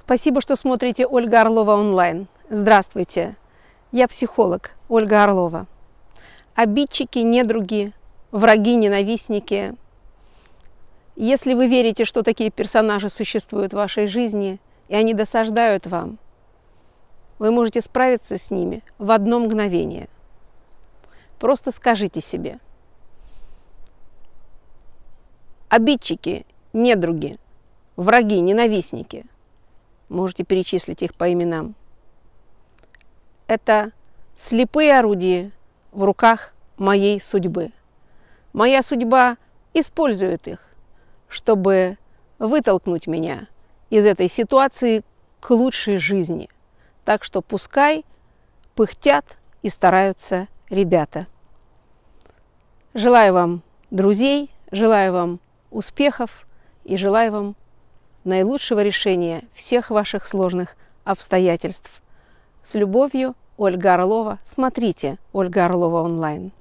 Спасибо, что смотрите Ольга Орлова онлайн. Здравствуйте. Я психолог Ольга Орлова. Обидчики, недруги, враги, ненавистники. Если вы верите, что такие персонажи существуют в вашей жизни, и они досаждают вам, вы можете справиться с ними в одно мгновение. Просто скажите себе. Обидчики, недруги, враги, ненавистники – можете перечислить их по именам. Это слепые орудия в руках моей судьбы. Моя судьба использует их, чтобы вытолкнуть меня из этой ситуации к лучшей жизни. Так что пускай пыхтят и стараются ребята. Желаю вам друзей, желаю вам успехов и желаю вам наилучшего решения всех ваших сложных обстоятельств. С любовью, Ольга Орлова. Смотрите Ольга Орлова онлайн.